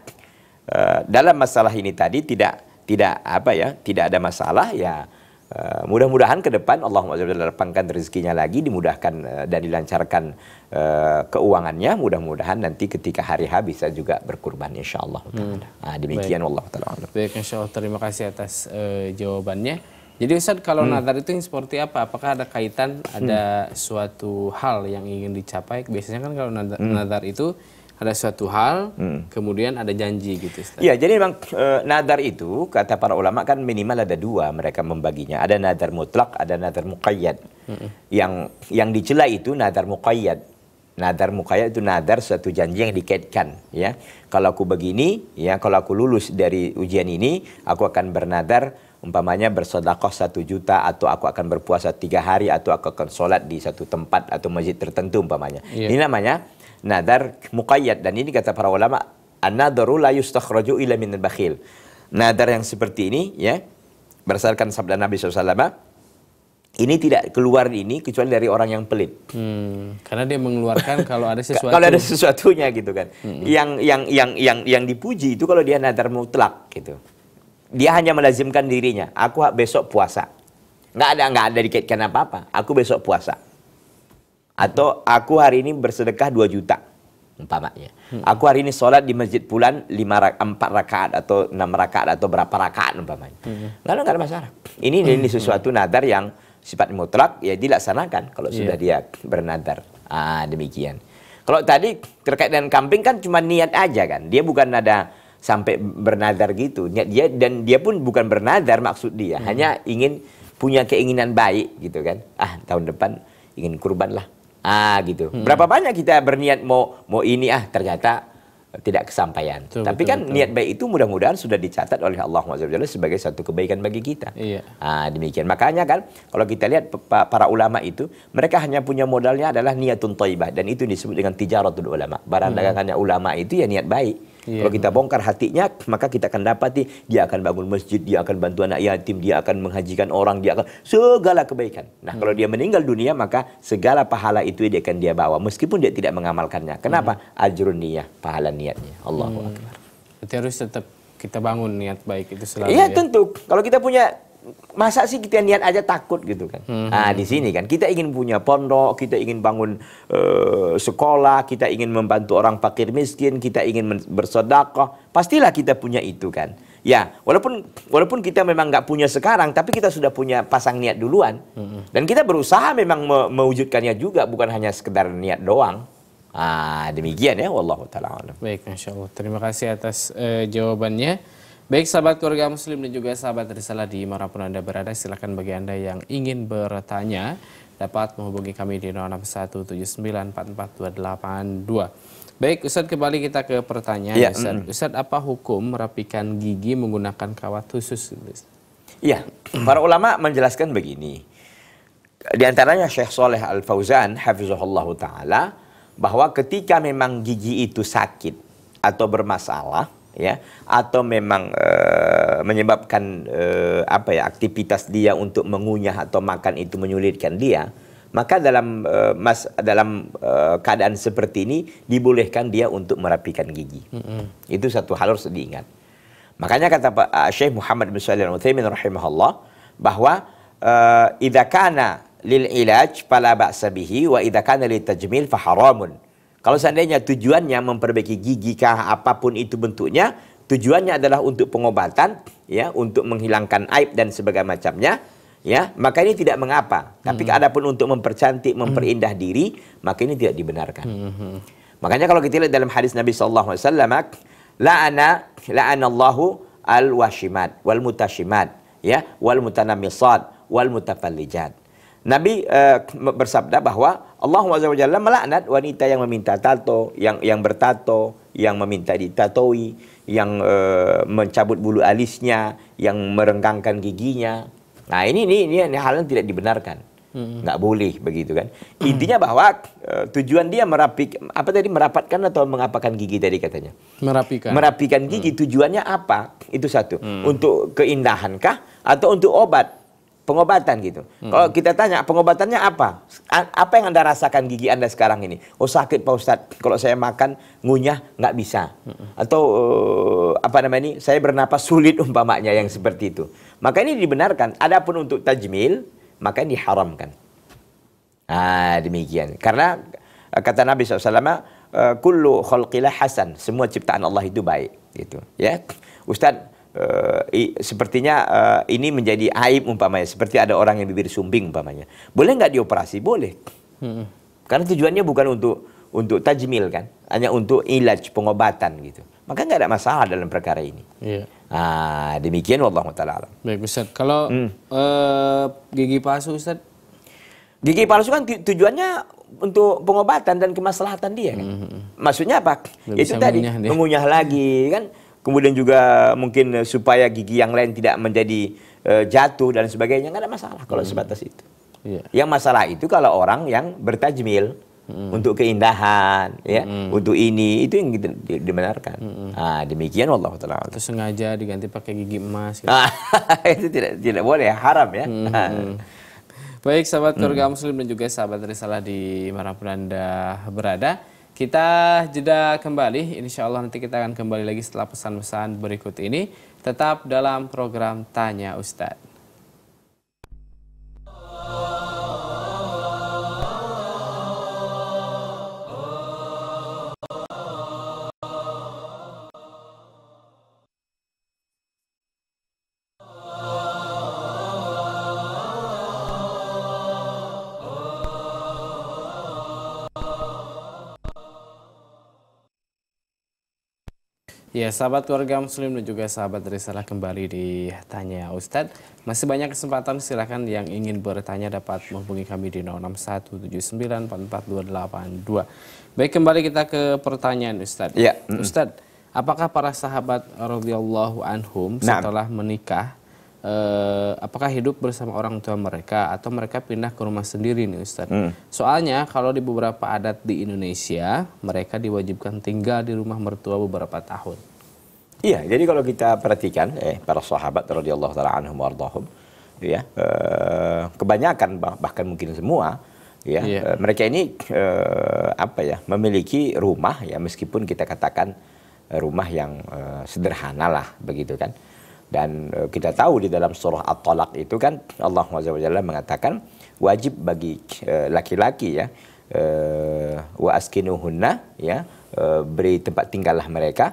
eh, dalam masalah ini tadi tidak tidak apa ya, tidak ada masalah ya Uh, mudah-mudahan ke depan Allah SWT lapangkan rezekinya lagi, dimudahkan uh, dan dilancarkan uh, keuangannya. Mudah-mudahan nanti ketika hari H bisa juga berkurban insya Allah. Hmm. Nah, demikian Allah Ta'ala. Baik insya terima kasih atas uh, jawabannya. Jadi Ustaz kalau hmm. nazar itu seperti apa? Apakah ada kaitan ada hmm. suatu hal yang ingin dicapai? Biasanya kan kalau hmm. nazar hmm. itu ada suatu hal, hmm. kemudian ada janji gitu. Iya, jadi memang e, nadar itu kata para ulama kan minimal ada dua mereka membaginya. Ada nadar mutlak, ada nadar muqayyad. Hmm. Yang yang dicela itu nadar muqayyad. Nadar muqayyad itu nadar suatu janji yang dikaitkan, ya. Kalau aku begini, ya kalau aku lulus dari ujian ini, aku akan bernadar umpamanya bersodakoh satu juta atau aku akan berpuasa tiga hari atau aku akan sholat di satu tempat atau masjid tertentu umpamanya. Yeah. Ini namanya nadar mukayat dan ini kata para ulama an-nadaru la yustakhraju ila min bakhil. Nadar yang seperti ini ya berdasarkan sabda Nabi SAW ini tidak keluar ini kecuali dari orang yang pelit. Hmm, karena dia mengeluarkan kalau ada sesuatu. kalau ada sesuatunya gitu kan. Hmm. Yang yang yang yang yang dipuji itu kalau dia nadar mutlak gitu. Dia hanya melazimkan dirinya. Aku besok puasa. Nggak ada nggak ada dikaitkan apa apa. Aku besok puasa atau aku hari ini bersedekah 2 juta umpamanya. Hmm. Aku hari ini sholat di masjid pulan 5 rak, empat rakaat atau enam rakaat atau berapa rakaat umpamanya. Hmm. Lalu ada masalah. Ini hmm. ini sesuatu nadar yang sifat mutlak ya dilaksanakan kalau yeah. sudah dia bernadar. Ah demikian. Kalau tadi terkait dengan kambing kan cuma niat aja kan. Dia bukan ada sampai bernadar gitu. Niat dia dan dia pun bukan bernadar maksud dia. Hmm. Hanya ingin punya keinginan baik gitu kan. Ah tahun depan ingin kurban lah Ah gitu. Hmm. Berapa banyak kita berniat mau mau ini ah ternyata tidak kesampaian. Betul, Tapi betul, kan betul. niat baik itu mudah-mudahan sudah dicatat oleh Allah SWT sebagai satu kebaikan bagi kita. Iya. Ah demikian. Makanya kan kalau kita lihat para ulama itu mereka hanya punya modalnya adalah niatun thayyibah dan itu disebut dengan tijaratul ulama. Barang hmm. dagangannya ulama itu ya niat baik. Yeah. Kalau kita bongkar hatinya, maka kita akan dapati dia akan bangun masjid, dia akan bantu anak yatim, dia akan menghajikan orang, dia akan segala kebaikan. Nah, mm. kalau hmm. dia meninggal dunia, maka segala pahala itu dia akan dia bawa meskipun dia tidak mengamalkannya. Kenapa? Mm. Ajrun niyah, pahala niatnya. Allahu mm. akbar. Terus tetap kita bangun niat baik itu selalu. Iya, ya? tentu. Kalau kita punya masa sih kita niat aja takut gitu kan? Hmm. Nah di sini kan kita ingin punya pondok, kita ingin bangun uh, sekolah, kita ingin membantu orang fakir miskin, kita ingin bersodakoh pastilah kita punya itu kan. Ya, walaupun walaupun kita memang nggak punya sekarang, tapi kita sudah punya pasang niat duluan. Hmm. Dan kita berusaha memang me mewujudkannya juga, bukan hanya sekedar niat doang. Ah, demikian ya, wallahu taala. Baik, insyaallah Terima kasih atas uh, jawabannya. Baik sahabat keluarga muslim dan juga sahabat risalah di pun Anda berada, silakan bagi Anda yang ingin bertanya dapat menghubungi kami di 0617944282. Baik Ustaz kembali kita ke pertanyaan ya, Ustaz. Mm. Ustaz apa hukum merapikan gigi menggunakan kawat khusus? Iya, para ulama menjelaskan begini. Di antaranya Syekh Saleh Al-Fauzan hafizahullah taala bahwa ketika memang gigi itu sakit atau bermasalah ya atau memang uh, menyebabkan uh, apa ya aktivitas dia untuk mengunyah atau makan itu menyulitkan dia maka dalam uh, mas dalam uh, keadaan seperti ini dibolehkan dia untuk merapikan gigi mm -hmm. itu satu hal harus diingat makanya kata Pak Syekh Muhammad bin salim al uthaymin rahimahullah bahwa uh, idza lil ilaj pala ba'sa bihi wa idza kana tajmil fa haramun kalau seandainya tujuannya memperbaiki gigi kah apapun itu bentuknya, tujuannya adalah untuk pengobatan, ya, untuk menghilangkan aib dan sebagainya macamnya, ya, maka ini tidak mengapa. Tapi hmm. adapun untuk mempercantik, hmm. memperindah hmm. diri, maka ini tidak dibenarkan. Hmm, hmm, hmm. Makanya kalau kita lihat dalam hadis Nabi sallallahu alaihi wasallam, la'ana la'anallahu al-washimat wal mutashimat, ya, wal mutanamisat wal mutafallijat. Nabi uh, bersabda bahwa Allah SWT melaknat wanita yang meminta tato, yang yang bertato, yang meminta ditatoi, yang uh, mencabut bulu alisnya, yang merenggangkan giginya. Nah ini ini, ini, ini hal yang tidak dibenarkan, hmm. nggak boleh begitu kan. Hmm. Intinya bahwa uh, tujuan dia merapik apa tadi merapatkan atau mengapakan gigi tadi katanya. Merapikan. Merapikan gigi hmm. tujuannya apa? Itu satu hmm. untuk keindahankah atau untuk obat? pengobatan gitu. Hmm. Kalau kita tanya pengobatannya apa? A apa yang Anda rasakan gigi Anda sekarang ini? Oh sakit Pak Ustadz, kalau saya makan ngunyah nggak bisa. Hmm. Atau uh, apa namanya ini, saya bernapas sulit umpamanya yang seperti itu. Maka ini dibenarkan. Adapun untuk tajmil, maka ini diharamkan. Ah demikian. Karena eh, kata Nabi SAW, eh, kullu khalqillah hasan. Semua ciptaan Allah itu baik. Gitu. Ya, Ustadz uh, i, sepertinya uh, ini menjadi aib umpamanya, seperti ada orang yang bibir sumbing umpamanya. Boleh nggak dioperasi? Boleh. Hmm. Karena tujuannya bukan untuk untuk tajmil kan, hanya untuk ilaj pengobatan gitu. Maka nggak ada masalah dalam perkara ini. Iya. Nah, demikian wabarakatuh. taala Baik, Ustaz. Kalau hmm. uh, gigi palsu Ustaz Gigi palsu kan tujuannya untuk pengobatan dan kemaslahatan dia kan. -hmm. hmm, hmm. Maksudnya apa? Gak itu tadi mengunyah lagi kan kemudian juga mungkin eh, supaya gigi yang lain tidak menjadi uh, jatuh dan sebagainya nggak ada masalah kalau hmm. sebatas itu. Yeah. Yang masalah itu kalau orang yang bertajmil hmm. untuk keindahan, ya, hmm. untuk ini itu yang dibenarkan. Hmm. Nah, demikian Allah taala. Itu sengaja diganti pakai gigi emas. Gitu. Ah, itu tidak tidak boleh haram ya. Hmm. Ah. Baik sahabat keluarga hmm. muslim dan juga sahabat risalah di mana pun anda berada. Kita jeda kembali, insya Allah nanti kita akan kembali lagi setelah pesan-pesan berikut ini. Tetap dalam program Tanya Ustadz. Ya, sahabat keluarga muslim dan juga sahabat risalah kembali di Tanya Ustadz. Masih banyak kesempatan, silahkan yang ingin bertanya dapat menghubungi kami di 0617944282. Baik, kembali kita ke pertanyaan Ustadz. Ya. Ustadz, apakah para sahabat radhiyallahu anhum setelah nah. menikah eh, apakah hidup bersama orang tua mereka atau mereka pindah ke rumah sendiri nih Ustaz. Hmm. Soalnya kalau di beberapa adat di Indonesia mereka diwajibkan tinggal di rumah mertua beberapa tahun. Iya, jadi kalau kita perhatikan eh para sahabat radhiyallahu taala anhum wardahum ya eh, kebanyakan bahkan mungkin semua ya yeah. eh, mereka ini eh, apa ya memiliki rumah ya meskipun kita katakan rumah yang eh, sederhana lah begitu kan dan e, kita tahu di dalam surah At-Talaq itu kan Allah SWT mengatakan wajib bagi e, laki-laki ya e, wa askinuhunna ya beri tempat tinggallah mereka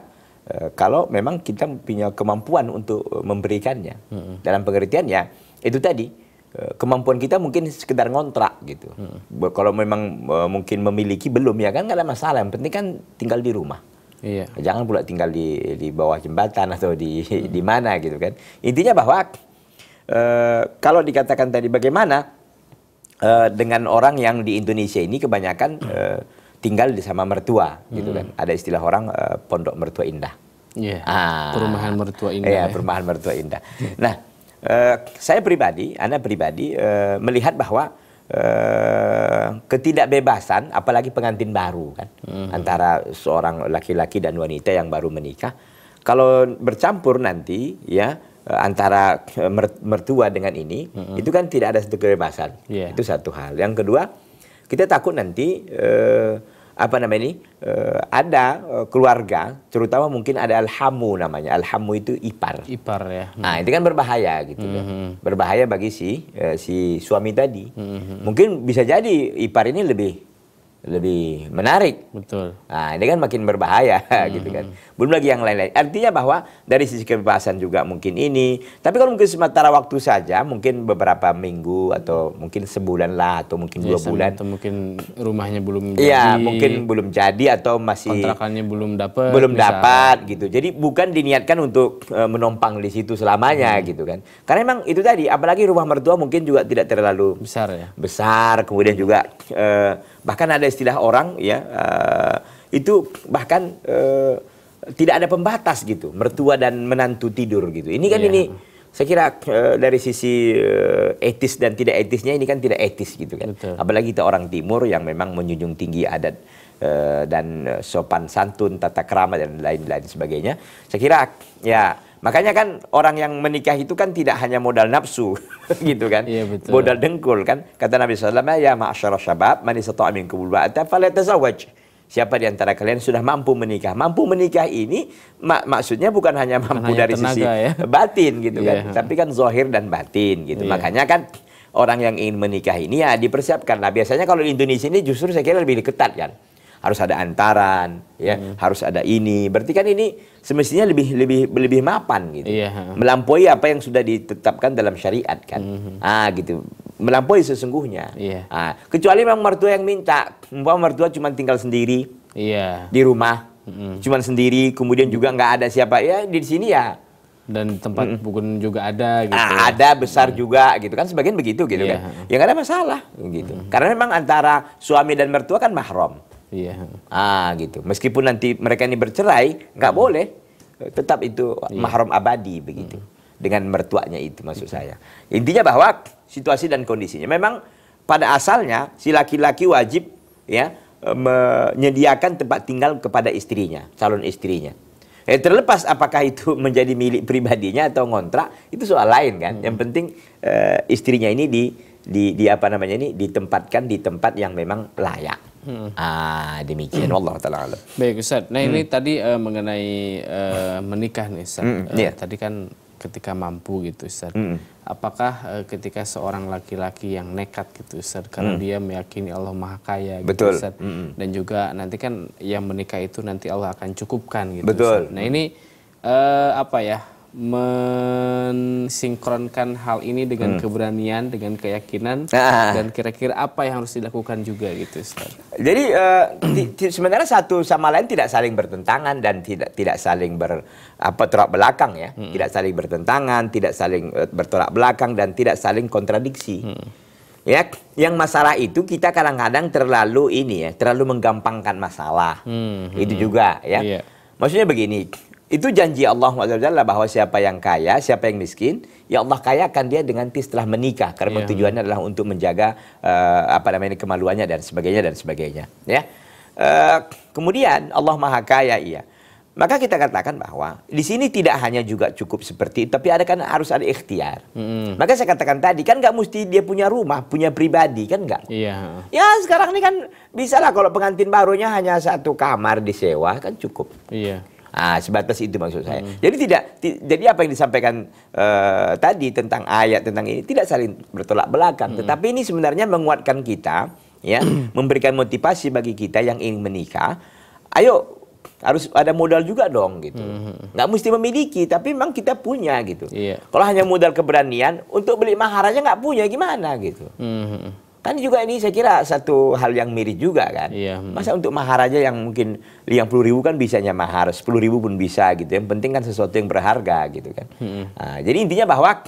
kalau memang kita punya kemampuan untuk memberikannya. Hmm. Dalam ya itu tadi kemampuan kita mungkin sekedar ngontrak gitu. Hmm. Kalau memang mungkin memiliki belum ya kan nggak ada masalah. Yang penting kan tinggal di rumah. Iya. Jangan pula tinggal di di bawah jembatan atau di hmm. di mana gitu kan. Intinya bahwa uh, kalau dikatakan tadi bagaimana uh, dengan orang yang di Indonesia ini kebanyakan uh, tinggal di sama mertua gitu hmm. gitu kan. Ada istilah orang uh, pondok mertua indah. Iya. Ah, perumahan mertua indah. Iya, ya. perumahan mertua indah. Hmm. nah, uh, saya pribadi, Anda pribadi uh, melihat bahwa Eh, ketidakbebasan apalagi pengantin baru kan hmm antara seorang laki-laki dan wanita yang baru menikah kalau bercampur nanti ya eh, antara eh, mertua dengan ini hmm itu kan tidak ada satu kebebasan yeah. itu satu hal yang kedua kita takut nanti uh, apa namanya ini uh, ada uh, keluarga terutama mungkin ada alhamu namanya alhamu itu ipar ipar ya nah hmm. itu kan berbahaya gitu ya. hmm. ya berbahaya bagi si uh, si suami tadi hmm, hmm. mungkin bisa jadi ipar ini lebih lebih menarik. Betul. Nah, ini kan makin berbahaya hmm. gitu kan. Hmm. Belum lagi yang lain-lain. Artinya bahwa dari sisi kebebasan juga mungkin ini, tapi kalau mungkin sementara waktu saja, mungkin beberapa minggu atau mungkin sebulan lah atau mungkin ya, dua bulan atau mungkin rumahnya belum iya, jadi. Iya, mungkin belum jadi atau masih kontrakannya belum dapat. Belum dapat gitu. Jadi bukan diniatkan untuk e, menompang di situ selamanya hmm. gitu kan. Karena memang itu tadi apalagi rumah mertua mungkin juga tidak terlalu besar ya. Besar, kemudian juga e, bahkan ada istilah orang ya uh, itu bahkan uh, tidak ada pembatas gitu mertua dan menantu tidur gitu ini kan yeah. ini saya kira uh, dari sisi uh, etis dan tidak etisnya ini kan tidak etis gitu kan Betul. apalagi kita orang timur yang memang menjunjung tinggi adat uh, dan sopan santun tata kerama dan lain-lain sebagainya saya kira ya Makanya kan orang yang menikah itu kan tidak hanya modal nafsu gitu kan. Iya, betul. Modal dengkul kan. Kata Nabi Alaihi SAW, ya ma'asyarah syabab man amin minkum al-ba'ata falyatazawwaj. Siapa di antara kalian sudah mampu menikah? Mampu menikah ini mak maksudnya bukan hanya mampu bukan dari tenaga, sisi ya. batin gitu kan, iya. tapi kan zohir dan batin gitu. Yeah. Makanya kan orang yang ingin menikah ini ya dipersiapkan. Nah, biasanya kalau di Indonesia ini justru saya kira lebih ketat kan harus ada antaran, ya, hmm. harus ada ini. Berarti kan ini semestinya lebih lebih lebih mapan gitu. Yeah. Melampaui apa yang sudah ditetapkan dalam syariat kan. Hmm. Ah gitu. Melampaui sesungguhnya. Yeah. Ah, kecuali memang mertua yang minta, umpama mertua cuma tinggal sendiri. Yeah. Di rumah. Hmm. cuma sendiri, kemudian juga nggak ada siapa. Ya di sini ya dan tempat hmm. bukan juga ada ah, gitu. Ah, ada besar hmm. juga gitu kan sebagian begitu gitu yeah. kan. yang ada masalah gitu. hmm. Karena memang antara suami dan mertua kan mahram. Iya. Ah gitu. Meskipun nanti mereka ini bercerai, nggak hmm. boleh. Tetap itu iya. mahram abadi begitu. Hmm. Dengan mertuanya itu maksud hmm. saya. Intinya bahwa situasi dan kondisinya memang pada asalnya si laki-laki wajib ya e, menyediakan tempat tinggal kepada istrinya, calon istrinya. Eh, terlepas apakah itu menjadi milik pribadinya atau ngontrak itu soal lain kan. Yang hmm. penting eh, istrinya ini di di di apa namanya ini ditempatkan di tempat yang memang layak. Hmm. Ah demikian hmm. Allah taala alam. Baik Ustaz. Nah hmm. ini tadi uh, mengenai uh, menikah nih Ustaz. Hmm. Uh, Tadi kan ketika mampu gitu Ustaz. Hmm. Apakah uh, ketika seorang laki-laki yang nekat gitu Ustaz karena hmm. dia meyakini Allah Maha Kaya gitu Betul. Ustaz. Hmm. Dan juga nanti kan yang menikah itu nanti Allah akan cukupkan gitu Betul. Ustaz. Nah ini uh, apa ya? mensinkronkan hal ini dengan hmm. keberanian, dengan keyakinan, ah. dan kira-kira apa yang harus dilakukan juga gitu. Ustaz. Jadi uh, sebenarnya satu sama lain tidak saling bertentangan dan tidak tidak saling ber apa terak belakang ya, hmm. tidak saling bertentangan, tidak saling eh, bertolak belakang dan tidak saling kontradiksi. Hmm. Ya, yang masalah itu kita kadang-kadang terlalu ini ya, terlalu menggampangkan masalah. hmm. Itu hmm. juga ya. Yeah. Maksudnya begini, itu janji Allah SWT bahwa siapa yang kaya, siapa yang miskin, ya Allah kayakan dia dengan setelah menikah karena yeah. tujuannya adalah untuk menjaga uh, apa namanya kemaluannya dan sebagainya dan sebagainya, ya. Uh, kemudian Allah Maha Kaya, iya. Maka kita katakan bahwa di sini tidak hanya juga cukup seperti itu, tapi ada kan harus ada ikhtiar. Mm. Maka saya katakan tadi kan nggak mesti dia punya rumah, punya pribadi kan nggak? Iya. Yeah. Ya sekarang ini kan bisa lah kalau pengantin barunya hanya satu kamar disewa kan cukup. Iya. Yeah. Ah, sebatas itu maksud saya. Hmm. Jadi tidak jadi apa yang disampaikan uh, tadi tentang ayat tentang ini tidak saling bertolak belakang, hmm. tetapi ini sebenarnya menguatkan kita ya, memberikan motivasi bagi kita yang ingin menikah. Ayo harus ada modal juga dong gitu. Mm-hmm. Nggak mesti memiliki, tapi memang kita punya gitu. Yeah. Kalau hanya modal keberanian untuk beli mahar aja nggak punya gimana gitu. Mm-hmm. Kan juga ini saya kira satu hal yang mirip juga kan. Iya. Hmm. Masa untuk mahar aja yang mungkin yang puluh ribu kan bisanya mahar, sepuluh ribu pun bisa gitu. Yang penting kan sesuatu yang berharga gitu kan. Hmm. Nah, jadi intinya bahwa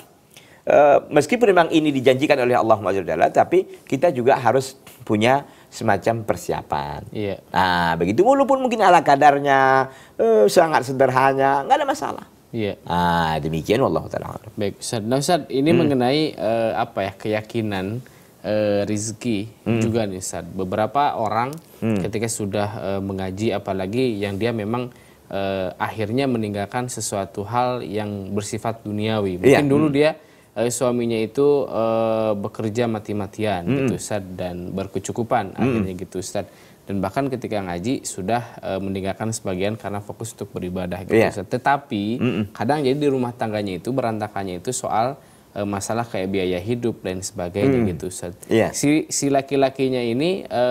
uh, meskipun memang ini dijanjikan oleh Allah Taala, tapi kita juga harus punya semacam persiapan. Iya. Nah, begitu walaupun mungkin ala kadarnya, uh, sangat sederhana, nggak ada masalah. Iya. Ah, demikian Allah taala. Baik, Ustaz. Nah, Ustaz, ini hmm. mengenai uh, apa ya keyakinan uh, rizki hmm. juga nih Ustaz. Beberapa orang hmm. ketika sudah uh, mengaji apalagi yang dia memang uh, akhirnya meninggalkan sesuatu hal yang bersifat duniawi. Iya. Mungkin yeah. dulu hmm. dia uh, suaminya itu uh, bekerja mati-matian hmm. gitu Ustaz dan berkecukupan hmm. akhirnya gitu Ustaz. Dan bahkan ketika ngaji sudah e, meninggalkan sebagian karena fokus untuk beribadah gitu. Yeah. Tetapi mm -mm. kadang jadi di rumah tangganya itu berantakannya itu soal e, masalah kayak biaya hidup dan sebagainya hmm. gitu. Yeah. Si si laki-lakinya ini e,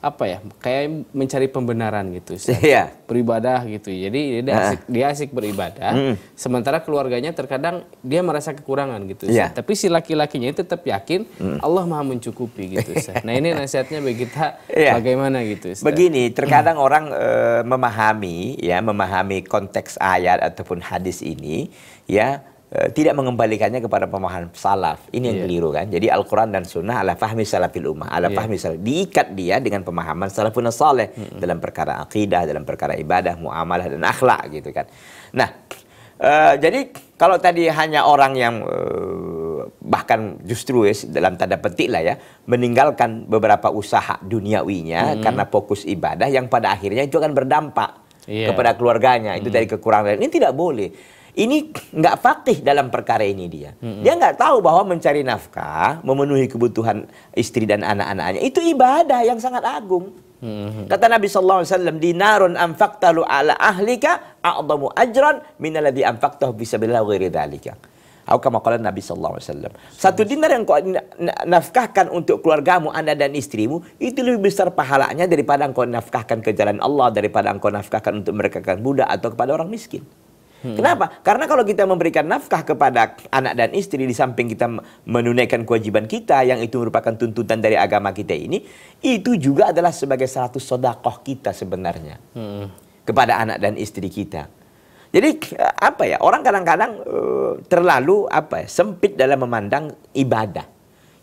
apa ya kayak mencari pembenaran gitu Yeah. beribadah gitu jadi dia ah. asik, uh. dia asik beribadah mm. sementara keluarganya terkadang dia merasa kekurangan gitu Yeah. tapi si laki-lakinya tetap yakin mm. Allah maha mencukupi gitu nah ini nasihatnya bagi kita yeah. bagaimana gitu Ustaz. begini hmm. terkadang orang e, memahami ya memahami konteks ayat ataupun hadis ini ya Eh, tidak mengembalikannya kepada pemahaman salaf. Ini yang yeah. keliru kan. Jadi Al-Quran dan Sunnah ala fahmi salafil ummah, ala yeah. fahmi salaf. Diikat dia dengan pemahaman salafun saleh mm -hmm. dalam perkara akidah, dalam perkara ibadah, muamalah dan akhlak gitu kan. Nah, uh, jadi kalau tadi hanya orang yang uh, bahkan justru ya, dalam tanda petik lah ya meninggalkan beberapa usaha duniawinya mm -hmm. karena fokus ibadah yang pada akhirnya itu akan berdampak yeah. kepada keluarganya. Itu mm -hmm. dari kekurangan. Ini tidak boleh ini nggak fakih dalam perkara ini dia. Hmm. Dia nggak tahu bahwa mencari nafkah, memenuhi kebutuhan istri dan anak-anaknya itu ibadah yang sangat agung. Hmm. Kata Nabi sallallahu alaihi wasallam, "Dinarun anfaqtalu ala ahlika a'dhamu ajran min alladhi anfaqtahu fi sabilillah ghairi dzalika." Atau kama qala Nabi sallallahu alaihi wasallam. Satu dinar yang kau nafkahkan untuk keluargamu, anda dan istrimu, itu lebih besar pahalanya daripada engkau nafkahkan ke jalan Allah, daripada engkau nafkahkan untuk mereka kan budak atau kepada orang miskin. Hmm. Kenapa? Karena kalau kita memberikan nafkah kepada anak dan istri di samping kita menunaikan kewajiban kita yang itu merupakan tuntutan dari agama kita ini, itu juga adalah sebagai satu sodakoh kita sebenarnya hmm. kepada anak dan istri kita. Jadi eh, apa ya orang kadang-kadang eh, terlalu apa ya, sempit dalam memandang ibadah.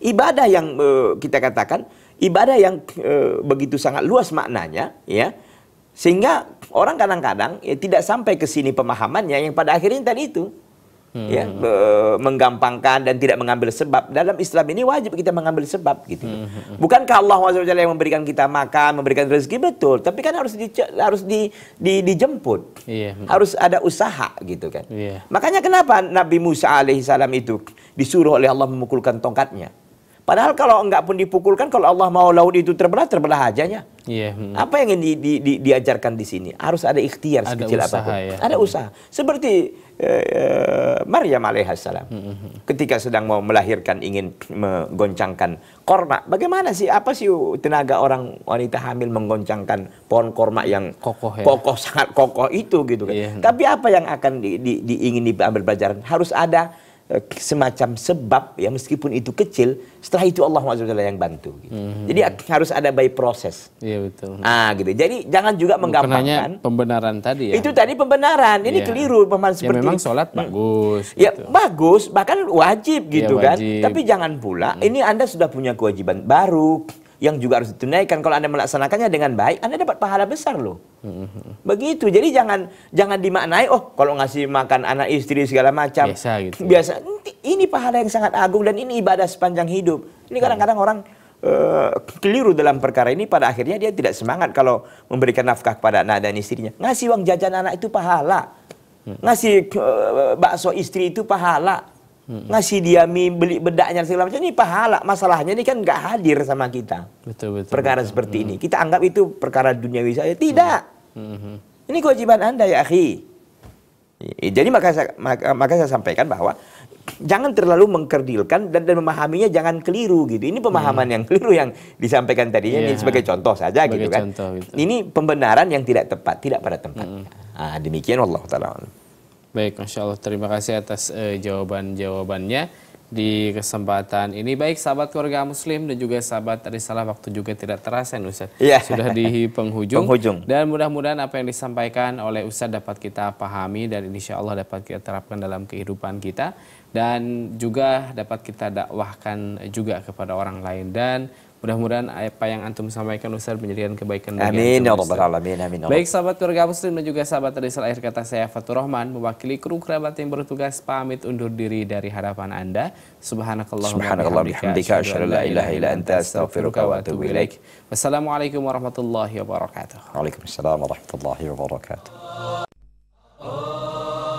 Ibadah yang eh, kita katakan ibadah yang begitu sangat luas maknanya, ya sehingga orang kadang-kadang ya tidak sampai ke sini pemahamannya yang pada akhirnya tadi itu hmm. ya e, menggampangkan dan tidak mengambil sebab dalam Islam ini wajib kita mengambil sebab gitu hmm. hmm, hmm. bukankah Allah SWT yang memberikan kita makan memberikan rezeki betul tapi kan harus di, harus di, di dijemput yeah. harus ada usaha gitu kan yeah. makanya kenapa Nabi Musa alaihissalam itu disuruh oleh Allah memukulkan tongkatnya Padahal kalau enggak pun dipukulkan, kalau Allah mau laut itu terbelah, terbelah aja Yeah. Iya, hmm. Apa yang di, di, di, diajarkan di sini? Harus ada ikhtiar ada sekecil usaha, apapun. Ya. Ada usaha. Seperti eh, eh Maryam alaihissalam. Hmm, hmm, hmm. Ketika sedang mau melahirkan, ingin menggoncangkan korma. Bagaimana sih, apa sih tenaga orang wanita hamil menggoncangkan pohon korma yang kokoh, ya? kokoh sangat kokoh itu gitu kan. Yeah. Hmm. Tapi apa yang akan di, di, di, diambil pelajaran? Harus ada Eh, semacam sebab ya meskipun itu kecil setelah itu Allah SWT yang bantu gitu. mm-hmm. jadi harus ada by proses iya betul ah gitu jadi jangan juga menggampangkan pembenaran tadi ya itu tadi pembenaran ini yeah. keliru pemahaman ya, seperti memang sholat hmm. bagus ya, gitu. ya bagus bahkan wajib iya, gitu ya, wajib. kan tapi jangan pula mm-hmm. ini anda sudah punya kewajiban baru yang juga harus ditunaikan. Kalau Anda melaksanakannya dengan baik, Anda dapat pahala besar loh. hmm Begitu. Jadi jangan jangan dimaknai oh kalau ngasih makan anak istri segala macam. Biasa gitu. Biasa. Ini pahala yang sangat agung dan ini ibadah sepanjang hidup. Ini kadang-kadang orang Uh, keliru dalam perkara ini pada akhirnya dia tidak semangat kalau memberikan nafkah kepada anak dan istrinya ngasih uang jajan anak itu pahala ngasih uh, bakso istri itu pahala hmm. ngasih diami beli bedaknya segala macam ini pahala masalahnya ini kan nggak hadir sama kita betul betul perkara betul. seperti ini kita anggap itu perkara duniawi saja tidak hmm. ini kewajiban anda ya akhi jadi maka saya, maka, saya sampaikan bahwa jangan terlalu mengkerdilkan dan, dan memahaminya jangan keliru gitu. Ini pemahaman hmm. yang keliru yang disampaikan tadinya yeah. ini iya. sebagai contoh saja sebagai gitu kan. gitu. Ini pembenaran yang tidak tepat, tidak pada tempatnya. Hmm. ah, demikian Allah taala. Baik, Masya Allah. Terima kasih atas uh, jawaban-jawabannya di kesempatan ini. Baik, sahabat keluarga muslim dan juga sahabat risalah waktu juga tidak terasa ya, Ustaz. Yeah. Sudah di penghujung. penghujung. Dan mudah-mudahan apa yang disampaikan oleh Ustaz dapat kita pahami dan insya Allah dapat kita terapkan dalam kehidupan kita. Dan juga dapat kita dakwahkan juga kepada orang lain. Dan Mudah-mudahan apa yang antum sampaikan Ustaz menjadikan kebaikan bagi Amin ya rabbal alamin. Amin. Ya Baik sahabat keluarga muslim dan juga sahabat dari akhir kata saya Fatur Rahman mewakili kru kerabat yang bertugas pamit undur diri dari hadapan Anda. Subhanakallah Subhanakallah bihamdika asyhadu an la ilaha illa anta astaghfiruka wa atubu ilaik. Wassalamualaikum warahmatullahi wabarakatuh. Waalaikumsalam warahmatullahi wabarakatuh.